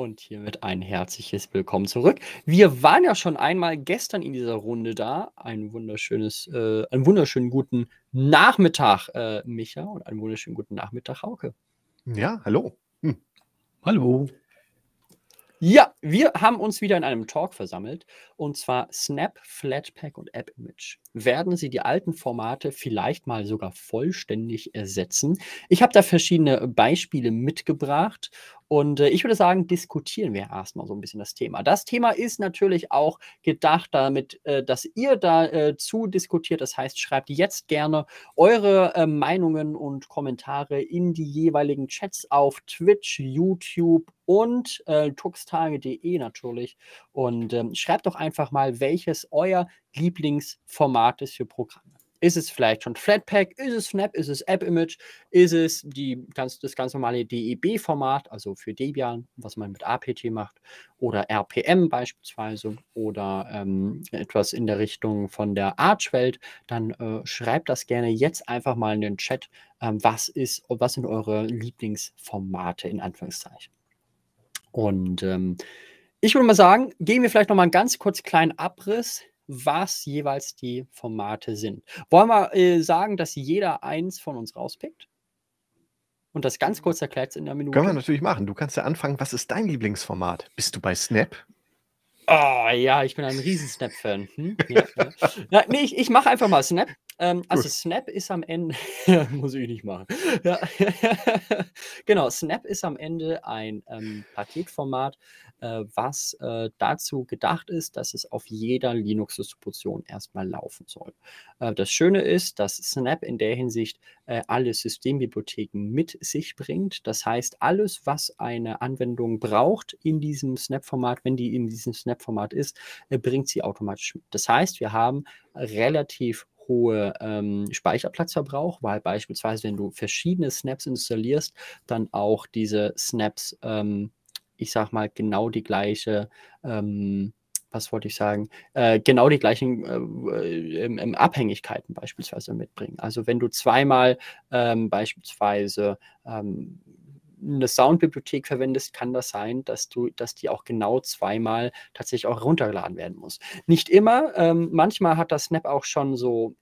Und hiermit ein herzliches Willkommen zurück. Wir waren ja schon einmal gestern in dieser Runde da. Ein wunderschönes, äh, einen wunderschönen guten Nachmittag, äh, Micha, und einen wunderschönen guten Nachmittag, Hauke. Ja, hallo. Hm. Hallo. Ja, wir haben uns wieder in einem Talk versammelt und zwar Snap, Flatpak und App Image. Werden sie die alten Formate vielleicht mal sogar vollständig ersetzen? Ich habe da verschiedene Beispiele mitgebracht und äh, ich würde sagen, diskutieren wir erstmal so ein bisschen das Thema. Das Thema ist natürlich auch gedacht damit, äh, dass ihr dazu äh, diskutiert. Das heißt, schreibt jetzt gerne eure äh, Meinungen und Kommentare in die jeweiligen Chats auf Twitch, YouTube und äh, tuxtage.de natürlich. Und ähm, schreibt doch einfach mal, welches euer Lieblingsformat ist für Programme. Ist es vielleicht schon Flatpak? Ist es Snap? Ist es AppImage? Ist es die ganz, das ganz normale DEB-Format, also für Debian, was man mit APT macht? Oder RPM beispielsweise? Oder ähm, etwas in der Richtung von der Arch-Welt? Dann äh, schreibt das gerne jetzt einfach mal in den Chat, ähm, was, ist, was sind eure Lieblingsformate in Anführungszeichen. Und ähm, ich würde mal sagen, gehen wir vielleicht nochmal einen ganz kurz kleinen Abriss was jeweils die Formate sind. Wollen wir äh, sagen, dass jeder eins von uns rauspickt? Und das ganz kurz erklärt in der Minute. Können wir natürlich machen. Du kannst ja anfangen. Was ist dein Lieblingsformat? Bist du bei Snap? Oh ja, ich bin ein riesen Snap-Fan. Hm? Ja, ja. nee, ich, ich mache einfach mal Snap. Ähm, also Gut. Snap ist am Ende, muss ich nicht machen. Ja. genau, Snap ist am Ende ein ähm, Paketformat, äh, was äh, dazu gedacht ist, dass es auf jeder Linux-Distribution erstmal laufen soll. Äh, das Schöne ist, dass Snap in der Hinsicht äh, alle Systembibliotheken mit sich bringt. Das heißt, alles, was eine Anwendung braucht in diesem Snap-Format, wenn die in diesem Snap-Format ist, äh, bringt sie automatisch mit. Das heißt, wir haben relativ hohe ähm, Speicherplatzverbrauch, weil beispielsweise, wenn du verschiedene Snaps installierst, dann auch diese Snaps, ähm, ich sag mal, genau die gleiche ähm, was wollte ich sagen, äh, genau die gleichen äh, im, äh, ähm, im ähm, Abhängigkeiten beispielsweise mitbringen. Also wenn du zweimal ähm, beispielsweise ähm, eine Soundbibliothek verwendest, kann das sein, dass du, dass die auch genau zweimal tatsächlich auch runtergeladen werden muss. Nicht immer, ähm, manchmal hat das Snap auch schon so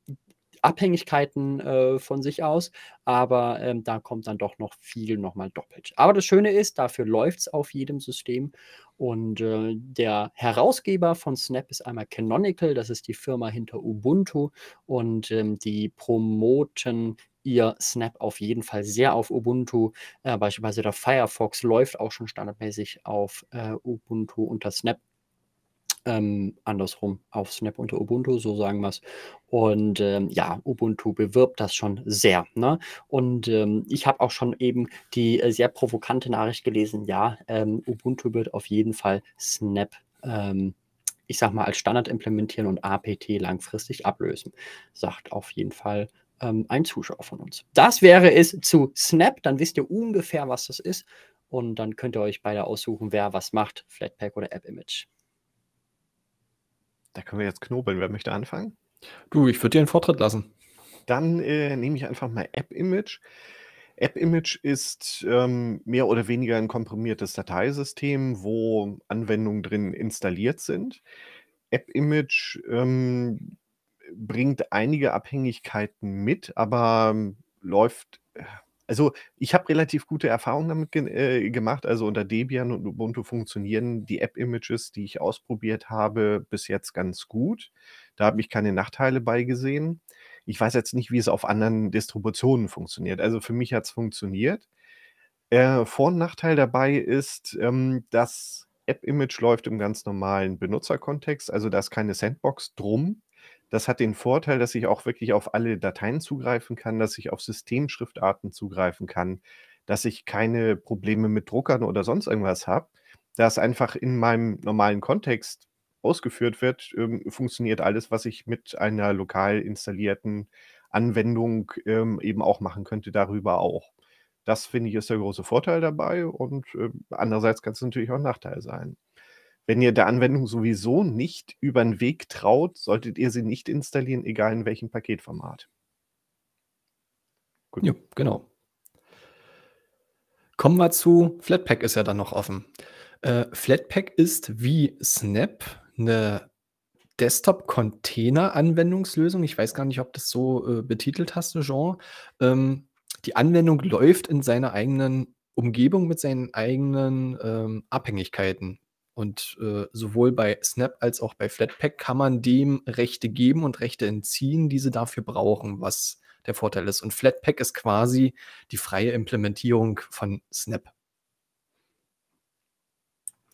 Abhängigkeiten äh, von sich aus, aber ähm, da kommt dann doch noch viel nochmal doppelt. Aber das Schöne ist, dafür läuft es auf jedem System und äh, der Herausgeber von Snap ist einmal Canonical, das ist die Firma hinter Ubuntu und ähm, die promoten ihr Snap auf jeden Fall sehr auf Ubuntu. Äh, beispielsweise der Firefox läuft auch schon standardmäßig auf äh, Ubuntu unter Snap. Ähm, andersrum auf Snap unter Ubuntu, so sagen wir es. Und ähm, ja, Ubuntu bewirbt das schon sehr. Ne? Und ähm, ich habe auch schon eben die äh, sehr provokante Nachricht gelesen, ja, ähm, Ubuntu wird auf jeden Fall Snap, ähm, ich sag mal, als Standard implementieren und APT langfristig ablösen, sagt auf jeden Fall ähm, ein Zuschauer von uns. Das wäre es zu Snap, dann wisst ihr ungefähr, was das ist. Und dann könnt ihr euch beide aussuchen, wer was macht, Flatpak oder App-Image. Da können wir jetzt knobeln. Wer möchte anfangen? Du, ich würde dir einen Vortritt lassen. Dann äh, nehme ich einfach mal App-Image. App-Image ist ähm, mehr oder weniger ein komprimiertes Dateisystem, wo Anwendungen drin installiert sind. App-Image ähm, bringt einige Abhängigkeiten mit, aber ähm, läuft. Äh, also ich habe relativ gute Erfahrungen damit ge äh, gemacht. Also unter Debian und Ubuntu funktionieren die App-Images, die ich ausprobiert habe, bis jetzt ganz gut. Da habe ich keine Nachteile bei gesehen. Ich weiß jetzt nicht, wie es auf anderen Distributionen funktioniert. Also für mich hat es funktioniert. Äh, Vor- und Nachteil dabei ist, ähm, dass App-Image läuft im ganz normalen Benutzerkontext, also da ist keine Sandbox drum. Das hat den Vorteil, dass ich auch wirklich auf alle Dateien zugreifen kann, dass ich auf Systemschriftarten zugreifen kann, dass ich keine Probleme mit Druckern oder sonst irgendwas habe. Da es einfach in meinem normalen Kontext ausgeführt wird, ähm, funktioniert alles, was ich mit einer lokal installierten Anwendung ähm, eben auch machen könnte, darüber auch. Das finde ich ist der große Vorteil dabei und äh, andererseits kann es natürlich auch ein Nachteil sein. Wenn ihr der Anwendung sowieso nicht über den Weg traut, solltet ihr sie nicht installieren, egal in welchem Paketformat. Gut. Ja, genau. Kommen wir zu Flatpak ist ja dann noch offen. Äh, Flatpak ist wie Snap eine Desktop-Container-Anwendungslösung. Ich weiß gar nicht, ob das so äh, betitelt hast, Jean. Ähm, die Anwendung läuft in seiner eigenen Umgebung mit seinen eigenen ähm, Abhängigkeiten. Und äh, sowohl bei Snap als auch bei Flatpak kann man dem Rechte geben und Rechte entziehen, die sie dafür brauchen, was der Vorteil ist. Und Flatpak ist quasi die freie Implementierung von Snap.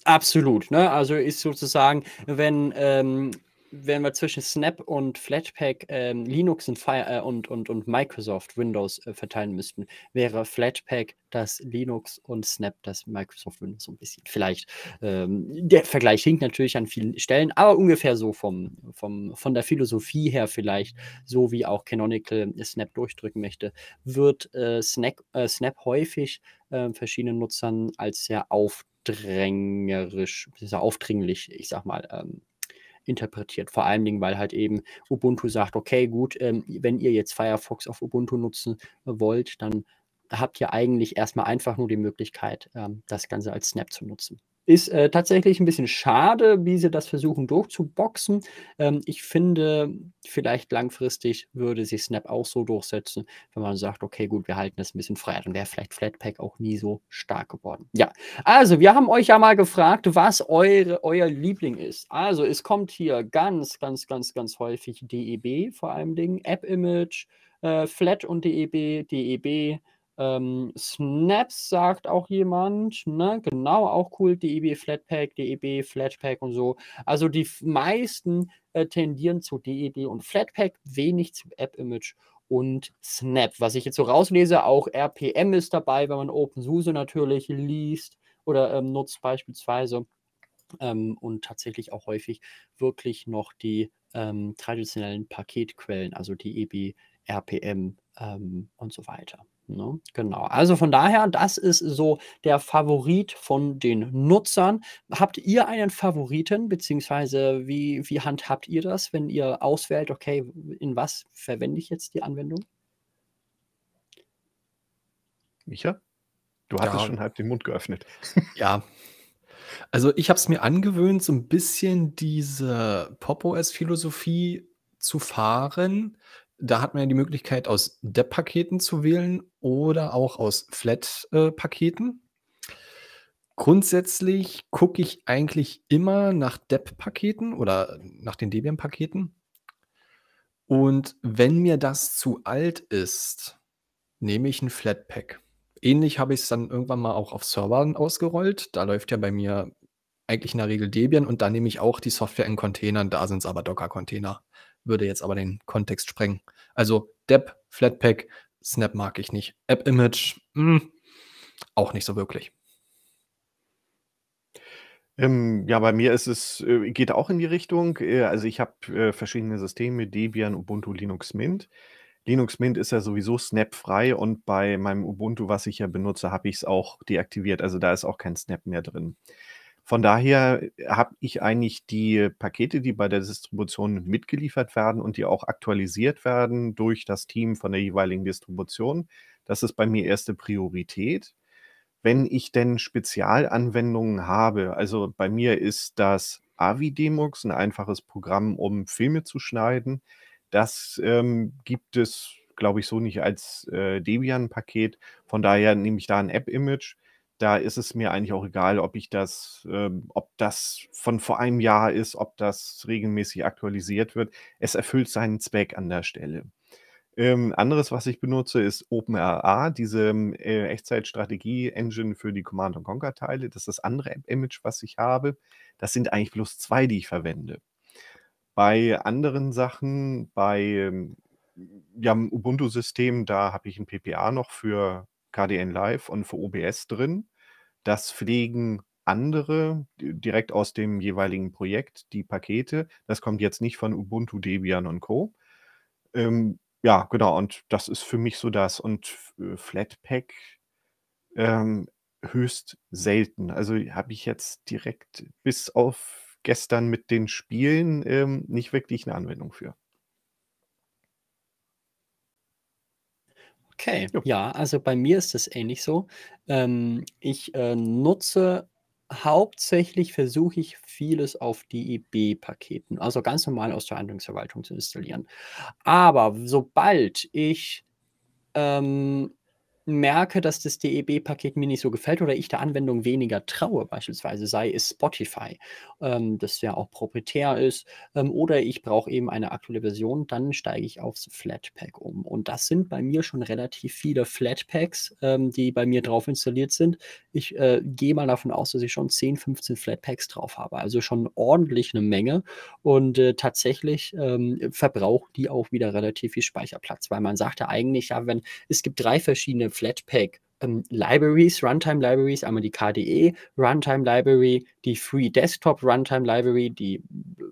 Absolut. Ne? Also ist sozusagen, wenn ähm, werden wir zwischen Snap und Flatpak ähm, Linux und, äh, und, und, und, Microsoft Windows äh, verteilen müssten, wäre Flatpak das Linux und Snap das Microsoft Windows so ein bisschen. Vielleicht. Ähm, der Vergleich hinkt natürlich an vielen Stellen, aber ungefähr so vom, vom, von der Philosophie her vielleicht, so wie auch Canonical Snap durchdrücken möchte, wird äh, Snack, äh, Snap häufig ähm, verschiedenen Nutzern als sehr aufdrängerisch, sehr aufdringlich, ich sag mal, ähm, interpretiert. Vor allen Dingen, weil halt eben Ubuntu sagt, okay, gut, ähm, wenn ihr jetzt Firefox auf Ubuntu nutzen äh, wollt, dann habt ihr eigentlich erstmal einfach nur die Möglichkeit, ähm, das Ganze als Snap zu nutzen. Ist äh, tatsächlich ein bisschen schade, wie sie das versuchen durchzuboxen. Ähm, ich finde, vielleicht langfristig würde sich Snap auch so durchsetzen, wenn man sagt, okay, gut, wir halten das ein bisschen frei. Dann wäre vielleicht Flatpak auch nie so stark geworden. Ja, also wir haben euch ja mal gefragt, was eure, euer Liebling ist. Also es kommt hier ganz, ganz, ganz, ganz häufig DEB vor allem Dingen, App-Image, äh, Flat und DEB, DEB, ähm, Snaps sagt auch jemand, ne? genau, auch cool, DEB Flatpak, DEB Flatpak und so. Also die meisten äh, tendieren zu DEB und Flatpak, wenig zu App-Image und Snap. Was ich jetzt so rauslese, auch RPM ist dabei, wenn man OpenSUSE natürlich liest oder ähm, nutzt beispielsweise. Ähm, und tatsächlich auch häufig wirklich noch die ähm, traditionellen Paketquellen, also DEB, RPM ähm, und so weiter. Ne? Genau. Also von daher, das ist so der Favorit von den Nutzern. Habt ihr einen Favoriten, beziehungsweise wie, wie handhabt ihr das, wenn ihr auswählt, okay, in was verwende ich jetzt die Anwendung? Micha? Du hattest ja. schon halb den Mund geöffnet. Ja. Also ich habe es mir angewöhnt, so ein bisschen diese pop os philosophie zu fahren, da hat man ja die Möglichkeit, aus depp paketen zu wählen oder auch aus Flat-Paketen. Grundsätzlich gucke ich eigentlich immer nach depp paketen oder nach den Debian-Paketen. Und wenn mir das zu alt ist, nehme ich ein Flatpak. Ähnlich habe ich es dann irgendwann mal auch auf Servern ausgerollt. Da läuft ja bei mir eigentlich in der Regel Debian und da nehme ich auch die Software in Containern. Da sind es aber Docker-Container würde jetzt aber den Kontext sprengen. Also Depp, Flatpak, Snap mag ich nicht. App Image, mh, hm, auch nicht so wirklich. Ähm, ja, bei mir ist es, äh, geht auch in die Richtung. Äh, also ich habe äh, verschiedene Systeme, Debian, Ubuntu, Linux Mint. Linux Mint ist ja sowieso Snap-frei und bei meinem Ubuntu, was ich ja benutze, habe ich es auch deaktiviert. Also da ist auch kein Snap mehr drin. Von daher habe ich eigentlich die Pakete, die bei der Distribution mitgeliefert werden und die auch aktualisiert werden durch das Team von der jeweiligen Distribution. Das ist bei mir erste Priorität. Wenn ich denn Spezialanwendungen habe, also bei mir ist das Avi Demux, ein einfaches Programm, um Filme zu schneiden. Das ähm, gibt es, glaube ich, so nicht als äh, Debian-Paket. Von daher nehme ich da ein App-Image da ist es mir eigentlich auch egal, ob ich das, ähm, ob das von vor einem Jahr ist, ob das regelmäßig aktualisiert wird. Es erfüllt seinen Zweck an der Stelle. Ähm, anderes, was ich benutze, ist OpenRA, diese ähm, äh, Echtzeitstrategie-Engine für die Command Conquer-Teile. Das ist das andere Image, was ich habe. Das sind eigentlich bloß zwei, die ich verwende. Bei anderen Sachen, bei ähm, ja, Ubuntu-System, da habe ich ein PPA noch für KDN Live und für OBS drin. Das pflegen andere direkt aus dem jeweiligen Projekt, die Pakete. Das kommt jetzt nicht von Ubuntu, Debian und Co. Ähm, ja, genau, und das ist für mich so das. Und äh, Flatpak ähm, höchst selten. Also habe ich jetzt direkt bis auf gestern mit den Spielen ähm, nicht wirklich eine Anwendung für. Okay, jo. ja, also bei mir ist das ähnlich so. Ähm, ich äh, nutze hauptsächlich versuche ich vieles auf DEB-Paketen, also ganz normal aus der Handlungsverwaltung zu installieren. Aber sobald ich ähm, merke, dass das DEB-Paket mir nicht so gefällt oder ich der Anwendung weniger traue, beispielsweise sei es Spotify, ähm, das ja auch proprietär ist, ähm, oder ich brauche eben eine aktuelle Version, dann steige ich aufs Flatpak um. Und das sind bei mir schon relativ viele Flatpaks, ähm, die bei mir drauf installiert sind. Ich äh, gehe mal davon aus, dass ich schon 10, 15 Flatpaks drauf habe, also schon ordentlich eine Menge und äh, tatsächlich ähm, verbraucht die auch wieder relativ viel Speicherplatz, weil man sagte eigentlich, ja, wenn es gibt drei verschiedene Flatpak ähm, Libraries, Runtime Libraries, einmal die KDE Runtime Library, die Free Desktop Runtime Library, die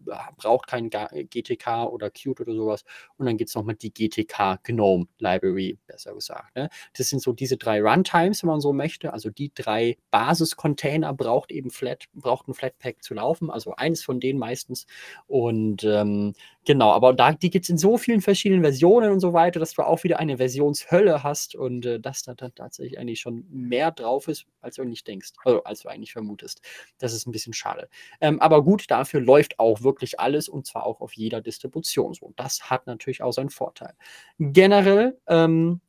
äh, braucht kein GTK oder Qt oder sowas. Und dann gibt es nochmal die GTK Gnome Library, besser gesagt. Ne? Das sind so diese drei Runtimes, wenn man so möchte. Also die drei Basiscontainer braucht eben Flat, braucht ein Flatpak zu laufen. Also eines von denen meistens. Und ähm, Genau, aber da, die gibt es in so vielen verschiedenen Versionen und so weiter, dass du auch wieder eine Versionshölle hast und äh, dass da dann tatsächlich eigentlich schon mehr drauf ist, als du eigentlich denkst, also als du eigentlich vermutest. Das ist ein bisschen schade. Ähm, aber gut, dafür läuft auch wirklich alles und zwar auch auf jeder Distribution so. Das hat natürlich auch seinen Vorteil. Generell, ähm,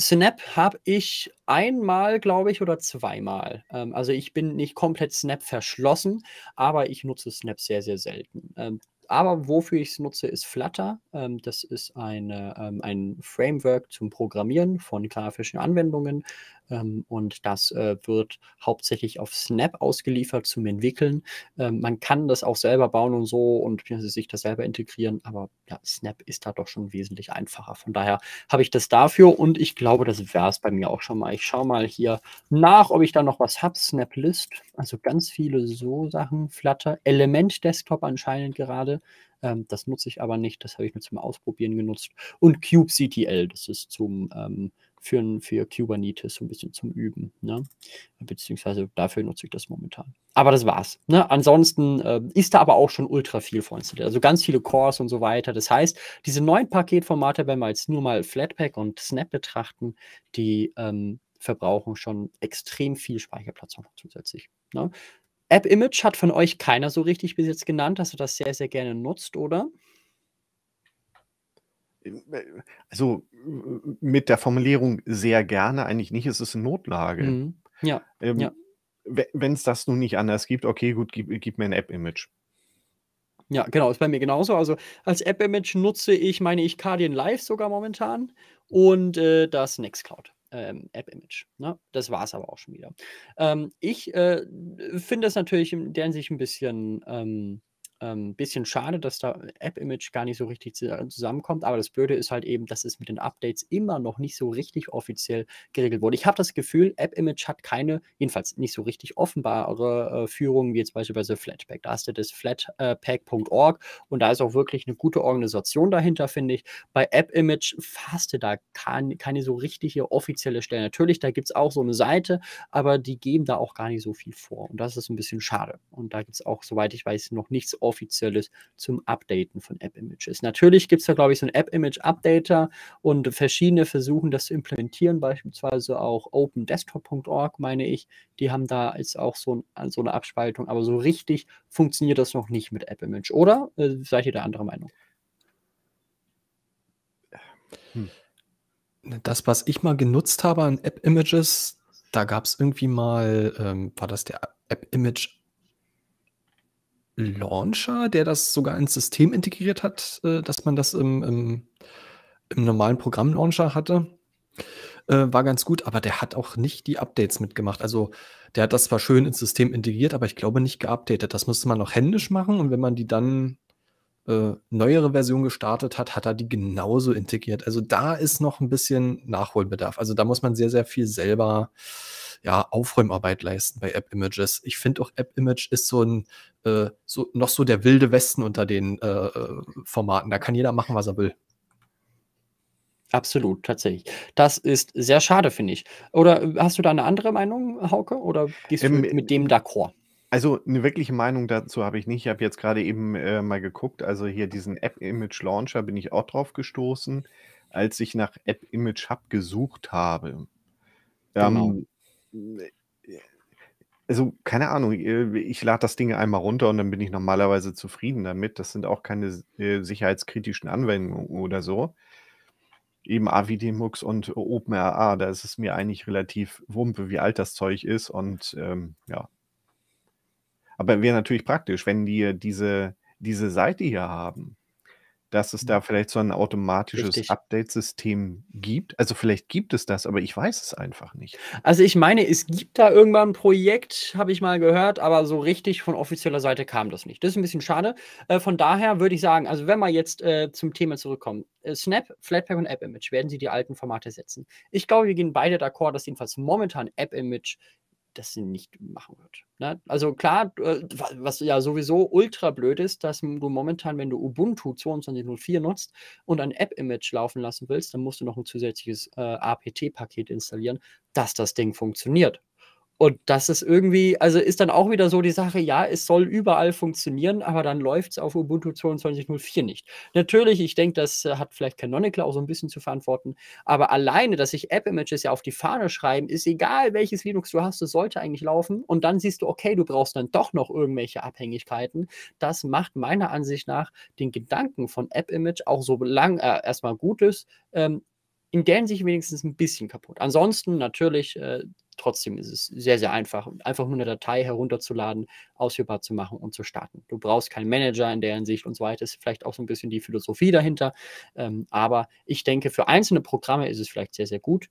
Snap habe ich einmal, glaube ich, oder zweimal. Ähm, also ich bin nicht komplett Snap verschlossen, aber ich nutze Snap sehr, sehr selten. Ähm, aber wofür ich es nutze, ist Flutter. Ähm, das ist eine, ähm, ein Framework zum Programmieren von grafischen Anwendungen. Ähm, und das äh, wird hauptsächlich auf Snap ausgeliefert zum Entwickeln. Ähm, man kann das auch selber bauen und so und sich das selber integrieren, aber ja, Snap ist da doch schon wesentlich einfacher. Von daher habe ich das dafür und ich glaube, das wäre es bei mir auch schon mal. Ich schaue mal hier nach, ob ich da noch was habe. Snap List, also ganz viele so Sachen. Flutter, Element Desktop anscheinend gerade. Ähm, das nutze ich aber nicht. Das habe ich nur zum Ausprobieren genutzt. Und CubeCTL, das ist zum ähm, für, für Kubernetes so ein bisschen zum Üben. Ne? Beziehungsweise dafür nutze ich das momentan. Aber das war's. Ne? Ansonsten äh, ist da aber auch schon ultra viel von installiert. Also ganz viele Cores und so weiter. Das heißt, diese neuen Paketformate, wenn wir jetzt nur mal Flatpak und Snap betrachten, die ähm, verbrauchen schon extrem viel Speicherplatz noch zusätzlich. Ne? App Image hat von euch keiner so richtig bis jetzt genannt, dass ihr das sehr, sehr gerne nutzt, oder? Äh, also äh, mit der Formulierung sehr gerne eigentlich nicht, es ist eine Notlage. Mhm. Ja. Ähm, ja. Wenn es das nun nicht anders gibt, okay, gut, gib, gib mir ein App-Image. Ja, genau, ist bei mir genauso. Also als App-Image nutze ich, meine ich, Cardian Live sogar momentan und äh, das Nextcloud. Ähm, App-Image. Ne? Das war es aber auch schon wieder. Ähm, ich äh, finde das natürlich in der Hinsicht ein bisschen ähm, ähm, bisschen schade, dass da äh, App-Image gar nicht so richtig äh, zusammenkommt, aber das Blöde ist halt eben, dass es mit den Updates immer noch nicht so richtig offiziell geregelt wurde. Ich habe das Gefühl, App-Image hat keine, jedenfalls nicht so richtig offenbare äh, Führung, wie jetzt beispielsweise Flatpak. Da hast du das flatpak.org und da ist auch wirklich eine gute Organisation dahinter, finde ich. Bei App-Image fasste da kann, keine so richtige offizielle Stelle. Natürlich, da gibt es auch so eine Seite, aber die geben da auch gar nicht so viel vor und das ist ein bisschen schade. Und da gibt es auch, soweit ich weiß, noch nichts offizielles offizielles zum Updaten von App-Images. Natürlich gibt es da, glaube ich, so einen App-Image-Updater und verschiedene versuchen das zu implementieren, beispielsweise auch opendesktop.org, meine ich. Die haben da jetzt auch so, ein, so, eine Abspaltung, aber so richtig funktioniert das noch nicht mit App-Image, oder? Äh, seid ihr da anderer Meinung? Hm. Das, was ich mal genutzt habe an App-Images, da gab es irgendwie mal, ähm, war das der App-Image Launcher, der das sogar ins System integriert hat, äh, dass man das im, im, im normalen Programmlauncher hatte. Äh, war ganz gut, aber der hat auch nicht die Updates mitgemacht. Also der hat das zwar schön ins System integriert, aber ich glaube nicht geupdatet. Das musste man noch händisch machen und wenn man die dann äh, neuere Version gestartet hat, hat er die genauso integriert. Also da ist noch ein bisschen Nachholbedarf. Also da muss man sehr, sehr viel selber ja, Aufräumarbeit leisten bei App Images. Ich finde auch App Image ist so ein äh, so, noch so der wilde Westen unter den äh, äh, Formaten. Da kann jeder machen, was er will. Absolut, tatsächlich. Das ist sehr schade, finde ich. Oder äh, hast du da eine andere Meinung, Hauke? Oder gehst ähm, du mit dem d'accord? Also eine wirkliche Meinung dazu habe ich nicht. Ich habe jetzt gerade eben, äh, mal geguckt, also hier diesen App Image Launcher bin ich auch drauf gestoßen, als ich nach App Image Hub gesucht habe. Ähm, genau. Ähm, also keine Ahnung, äh, ich lade das Ding einmal runter und dann bin ich normalerweise zufrieden damit. Das sind auch keine äh, sicherheitskritischen Anwendungen oder so. Eben AVD-MUX und OpenRA, da ist es mir eigentlich relativ Wumpe, wie alt das Zeug ist und, ähm, ja. Aber wäre natürlich praktisch, wenn wir äh, diese, diese Seite hier haben, dass es da vielleicht so ein automatisches Update-System gibt. Also vielleicht gibt es das, aber ich weiß es einfach nicht. Also ich meine, es gibt da irgendwann ein Projekt, habe ich mal gehört, aber so richtig von offizieller Seite kam das nicht. Das ist ein bisschen schade. Äh, von daher würde ich sagen, also wenn wir jetzt äh, zum Thema zurückkommen, äh, Snap, Flatpak und AppImage werden sie die alten Formate setzen. Ich glaube, wir gehen beide d'accord, dass jedenfalls momentan AppImage das sie nicht machen wird. Ne? Also klar, äh, was ja sowieso ultra blöd ist, dass du momentan, wenn du Ubuntu 22.04 nutzt und ein App-Image laufen lassen willst, dann musst du noch ein zusätzliches äh, APT-Paket installieren, dass das Ding funktioniert. Und das ist irgendwie, also ist dann auch wieder so die Sache, ja, es soll überall funktionieren, aber dann läuft es auf Ubuntu 22.04 nicht. Natürlich, ich denke, das äh, hat vielleicht Canonical auch so ein bisschen zu verantworten, aber alleine, dass sich App-Images ja auf die Fahne schreiben, ist egal, welches Linux du hast, es sollte eigentlich laufen und dann siehst du, okay, du brauchst dann doch noch irgendwelche Abhängigkeiten. Das macht meiner Ansicht nach den Gedanken von App-Image auch so lang äh, erstmal Gutes, ähm, in der Hinsicht wenigstens ein bisschen kaputt. Ansonsten natürlich, äh, trotzdem ist es sehr, sehr einfach, einfach nur eine Datei herunterzuladen, ausführbar zu machen und zu starten. Du brauchst keinen Manager in der Hinsicht und so weiter. Das Ist vielleicht auch so ein bisschen die Philosophie dahinter. Ähm, aber ich denke, für einzelne Programme ist es vielleicht sehr, sehr gut.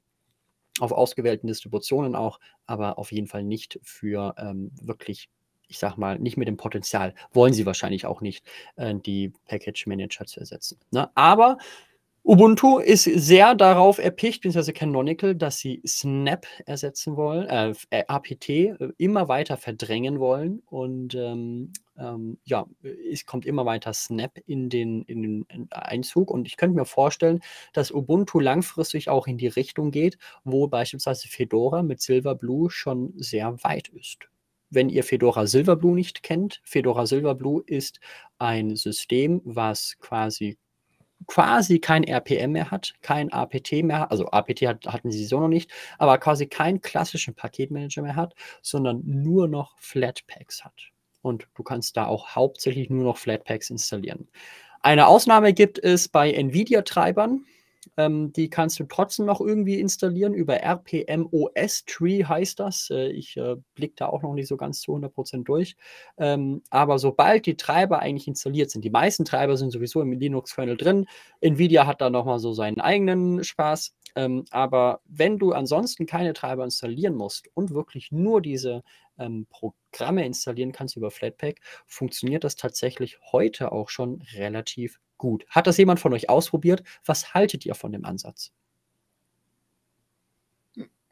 Auf ausgewählten Distributionen auch, aber auf jeden Fall nicht für ähm, wirklich ich sag mal, nicht mit dem Potenzial, wollen sie wahrscheinlich auch nicht, äh, die Package Manager zu ersetzen. Ne? Aber Ubuntu ist sehr darauf erpicht, beziehungsweise Canonical, dass sie Snap ersetzen wollen, äh, äh APT äh, immer weiter verdrängen wollen und ähm, ähm, ja, es kommt immer weiter Snap in den, in den äh, Einzug und ich könnte mir vorstellen, dass Ubuntu langfristig auch in die Richtung geht, wo beispielsweise Fedora mit Silverblue schon sehr weit ist wenn ihr Fedora Silverblue nicht kennt, Fedora Silverblue ist ein System, was quasi quasi kein RPM mehr hat, kein APT mehr, also APT hat, hatten sie so noch nicht, aber quasi keinen klassischen Paketmanager mehr hat, sondern nur noch Flatpaks hat. Und du kannst da auch hauptsächlich nur noch Flatpaks installieren. Eine Ausnahme gibt es bei Nvidia-Treibern. Ähm, die kannst du trotzdem noch irgendwie installieren über RPMOS Tree heißt das. Äh, ich äh, blicke da auch noch nicht so ganz zu 100% durch. Ähm, aber sobald die Treiber eigentlich installiert sind, die meisten Treiber sind sowieso im Linux-Kernel drin. Nvidia hat da nochmal so seinen eigenen Spaß. Ähm, aber wenn du ansonsten keine Treiber installieren musst und wirklich nur diese ähm, Programme installieren kannst über Flatpak, funktioniert das tatsächlich heute auch schon relativ gut. Hat das jemand von euch ausprobiert? Was haltet ihr von dem Ansatz?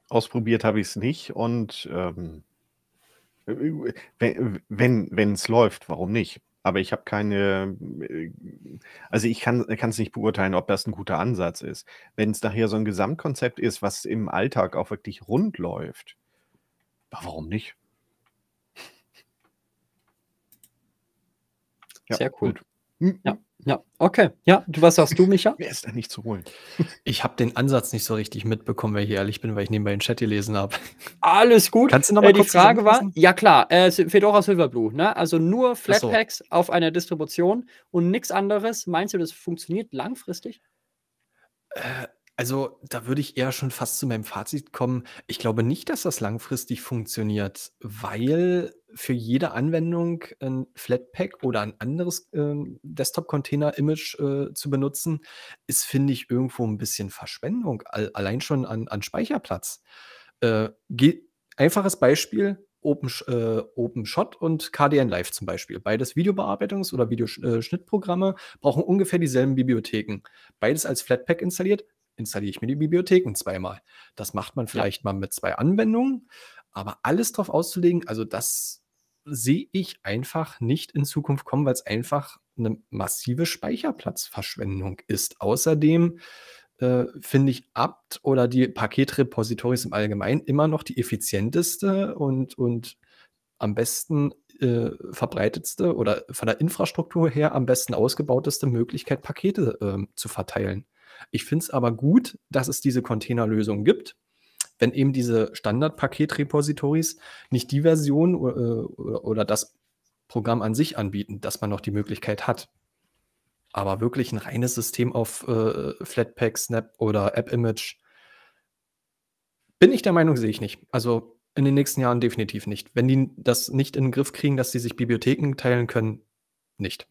Ausprobiert habe ich es nicht und ähm, wenn es läuft, warum nicht? aber ich habe keine, äh, also ich kann es nicht beurteilen, ob das ein guter Ansatz ist. Wenn es nachher so ein Gesamtkonzept ist, was im Alltag auch wirklich rund läuft, warum nicht? Ja, Sehr cool. Gut. Ja. Hm, hm. Ja, okay. Ja, du, was sagst du, Micha? Wer ist da nicht zu holen? Ich habe den Ansatz nicht so richtig mitbekommen, wenn ich ehrlich bin, weil ich nebenbei den Chat gelesen habe. Alles gut. Kannst du nochmal äh, Die Frage war, ja klar, äh, Fedora Silverblue, ne? also nur Flatpaks so. auf einer Distribution und nichts anderes. Meinst du, das funktioniert langfristig? Äh, also, da würde ich eher schon fast zu meinem Fazit kommen. Ich glaube nicht, dass das langfristig funktioniert, weil für jede Anwendung ein Flatpak oder ein anderes äh, Desktop-Container-Image äh, zu benutzen, ist, finde ich, irgendwo ein bisschen Verschwendung, all, allein schon an, an Speicherplatz. Äh, einfaches Beispiel, Open, äh, OpenShot und KDN Live zum Beispiel. Beides Videobearbeitungs- oder Videoschnittprogramme äh, brauchen ungefähr dieselben Bibliotheken. Beides als Flatpak installiert, installiere ich mir die Bibliotheken zweimal. Das macht man vielleicht ja. mal mit zwei Anwendungen, aber alles drauf auszulegen, also das sehe ich einfach nicht in Zukunft kommen, weil es einfach eine massive Speicherplatzverschwendung ist. Außerdem äh, finde ich apt oder die Paketrepositories im Allgemeinen immer noch die effizienteste und, und am besten äh, verbreitetste oder von der Infrastruktur her am besten ausgebauteste Möglichkeit, Pakete äh, zu verteilen. Ich finde es aber gut, dass es diese Containerlösung gibt. Wenn eben diese standard paket repositories nicht die Version oder, äh, oder das Programm an sich anbieten, dass man noch die Möglichkeit hat. Aber wirklich ein reines System auf äh, Flatpak, Snap oder App-Image, bin ich der Meinung, sehe ich nicht. Also in den nächsten Jahren definitiv nicht. Wenn die das nicht in den Griff kriegen, dass sie sich Bibliotheken teilen können, nicht.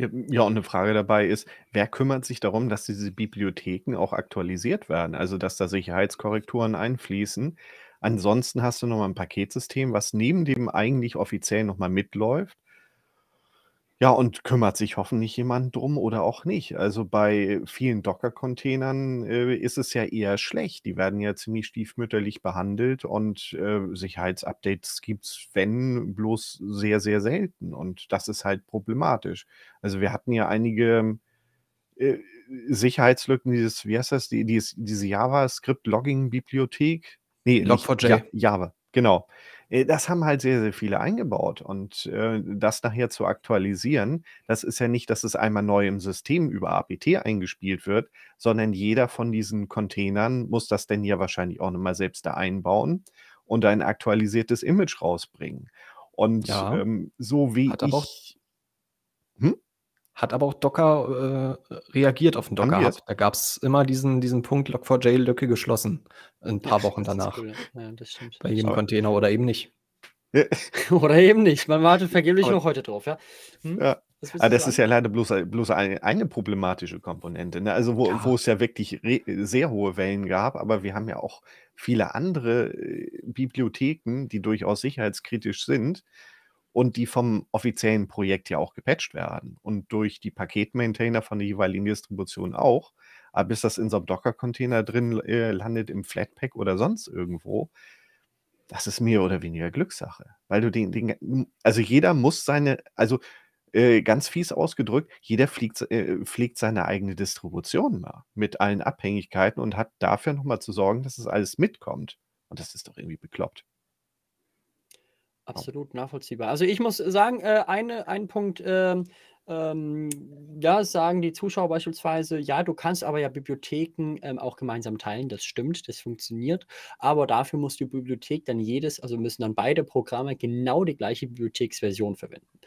Hm, ja, und eine Frage dabei ist, wer kümmert sich darum, dass diese Bibliotheken auch aktualisiert werden, also dass da Sicherheitskorrekturen einfließen? Ansonsten hast du nochmal ein Paketsystem, was neben dem eigentlich offiziell nochmal mitläuft ja, und kümmert sich hoffentlich jemand drum oder auch nicht. Also bei vielen Docker-Containern äh, ist es ja eher schlecht. Die werden ja ziemlich stiefmütterlich behandelt und äh, Sicherheitsupdates gibt es, wenn, bloß sehr, sehr selten. Und das ist halt problematisch. Also wir hatten ja einige äh, Sicherheitslücken, dieses, wie heißt das, die, dieses, diese JavaScript-Logging-Bibliothek. Nee, Log4j. Ja, Java, genau. Äh, das haben halt sehr, sehr viele eingebaut. Und äh, das nachher zu aktualisieren, das ist ja nicht, dass es einmal neu im System über APT eingespielt wird, sondern jeder von diesen Containern muss das denn ja wahrscheinlich auch nochmal selbst da einbauen und ein aktualisiertes Image rausbringen. Und ja, ähm, so wie ich. Hm? hat aber auch Docker äh, reagiert auf den Docker Hub. Da gab es immer diesen, diesen Punkt Log4j-Lücke geschlossen, ein paar Wochen danach. Cool. Ja, Bei jedem Container oder eben nicht. Ja. oder eben nicht. Man wartet vergeblich noch heute drauf, ja. Hm? ja. Das, ah, das ist ja leider bloß, bloß eine, eine problematische Komponente. Ne? Also, wo, wo, es ja wirklich sehr hohe Wellen gab, aber wir haben ja auch viele andere äh, Bibliotheken, die durchaus sicherheitskritisch sind, und die vom offiziellen Projekt ja auch gepatcht werden und durch die Paketmaintainer von der jeweiligen Distribution auch. Aber bis das in so einem Docker-Container drin äh, landet, im Flatpak oder sonst irgendwo, das ist mehr oder weniger Glückssache. Weil du den, den hm, also jeder muss seine, also äh, ganz fies ausgedrückt, jeder fliegt, äh, pflegt seine eigene Distribution mal mit allen Abhängigkeiten und hat dafür nochmal zu sorgen, dass es das alles mitkommt. Und das ist doch irgendwie bekloppt. Absolut nachvollziehbar. Also ich muss sagen, äh, eine, ein Punkt, ähm, ähm, ja, sagen die Zuschauer beispielsweise, ja, du kannst aber ja Bibliotheken ähm, auch gemeinsam teilen, das stimmt, das funktioniert, aber dafür muss die Bibliothek dann jedes, also müssen dann beide Programme genau die gleiche Bibliotheksversion verwenden.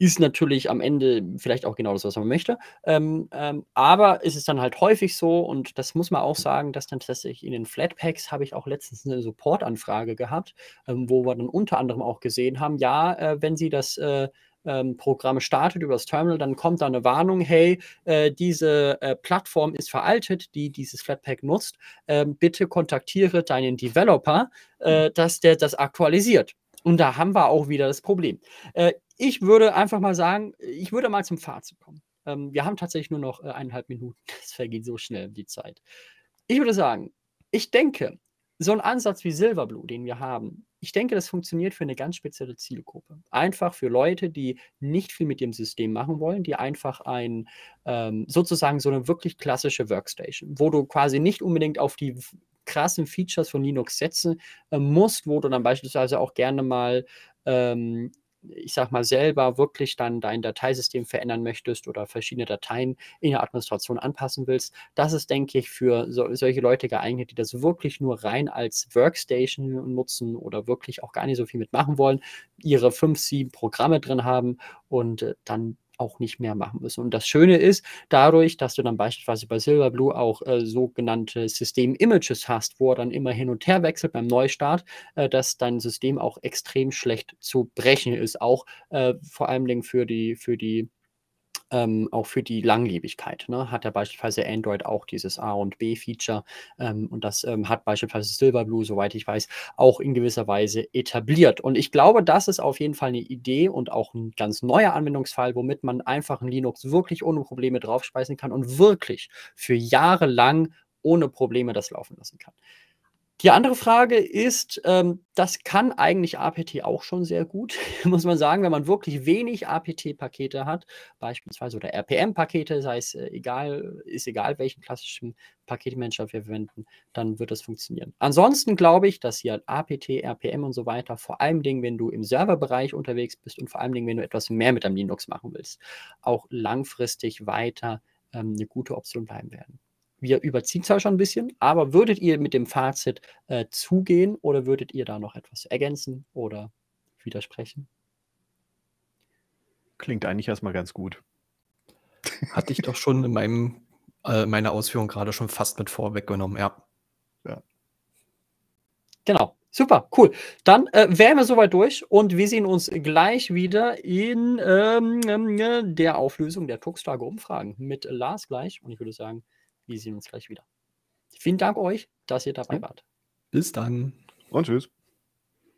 Ist natürlich am Ende vielleicht auch genau das, was man möchte. Ähm, ähm, aber ist es dann halt häufig so, und das muss man auch sagen, dass dann tatsächlich in den Flatpacks habe ich auch letztens eine Support-Anfrage gehabt, ähm, wo wir dann unter anderem auch gesehen haben, ja, äh, wenn Sie das äh, ähm, Programme startet über das Terminal, dann kommt da eine Warnung, hey, äh, diese äh, Plattform ist veraltet, die dieses Flatpak nutzt, äh, bitte kontaktiere deinen Developer, äh, mhm. dass der das aktualisiert. Und da haben wir auch wieder das Problem. Äh, ich würde einfach mal sagen, ich würde mal zum Fazit kommen. Ähm, wir haben tatsächlich nur noch äh, eineinhalb Minuten. Es vergeht so schnell die Zeit. Ich würde sagen, ich denke, so ein Ansatz wie Silverblue, den wir haben, ich denke, das funktioniert für eine ganz spezielle Zielgruppe. Einfach für Leute, die nicht viel mit dem System machen wollen, die einfach ein, ähm, sozusagen so eine wirklich klassische Workstation, wo du quasi nicht unbedingt auf die krassen Features von Linux setzen äh, musst, wo du dann beispielsweise auch gerne mal ähm, ich sag mal, selber wirklich dann dein Dateisystem verändern möchtest oder verschiedene Dateien in der Administration anpassen willst, das ist, denke ich, für so, solche Leute geeignet, die das wirklich nur rein als Workstation nutzen oder wirklich auch gar nicht so viel mitmachen wollen, ihre fünf, sieben Programme drin haben und äh, dann auch nicht mehr machen müssen. Und das Schöne ist, dadurch, dass du dann beispielsweise bei Silverblue auch äh, sogenannte System-Images hast, wo er dann immer hin und her wechselt beim Neustart, äh, dass dein System auch extrem schlecht zu brechen ist, auch äh, vor allem für die, für die ähm, auch für die Langlebigkeit. Ne? Hat ja beispielsweise Android auch dieses A und B-Feature ähm, und das ähm, hat beispielsweise Silverblue, soweit ich weiß, auch in gewisser Weise etabliert. Und ich glaube, das ist auf jeden Fall eine Idee und auch ein ganz neuer Anwendungsfall, womit man einfach ein Linux wirklich ohne Probleme draufspeisen kann und wirklich für jahrelang ohne Probleme das laufen lassen kann. Die andere Frage ist, ähm, das kann eigentlich APT auch schon sehr gut, muss man sagen, wenn man wirklich wenig APT-Pakete hat, beispielsweise oder RPM-Pakete, sei es äh, egal, ist egal, welchen klassischen Paketmanager wir verwenden, dann wird das funktionieren. Ansonsten glaube ich, dass hier APT, RPM und so weiter, vor allem Dingen, wenn du im Serverbereich unterwegs bist und vor allem Dingen, wenn du etwas mehr mit einem Linux machen willst, auch langfristig weiter ähm, eine gute Option bleiben werden wir überziehen zwar schon ein bisschen, aber würdet ihr mit dem Fazit äh, zugehen oder würdet ihr da noch etwas ergänzen oder widersprechen? Klingt eigentlich erstmal ganz gut. Hatte ich doch schon in meinem, äh, meiner Ausführung gerade schon fast mit vorweggenommen, ja. ja. Genau. Super, cool. Dann äh, wären wir soweit durch und wir sehen uns gleich wieder in ähm, ähm äh, der Auflösung der Tuxtage Umfragen mit Lars gleich. Und ich würde sagen, wir sehen uns gleich wieder. Vielen Dank euch, dass ihr dabei wart. Bis dann. Und tschüss.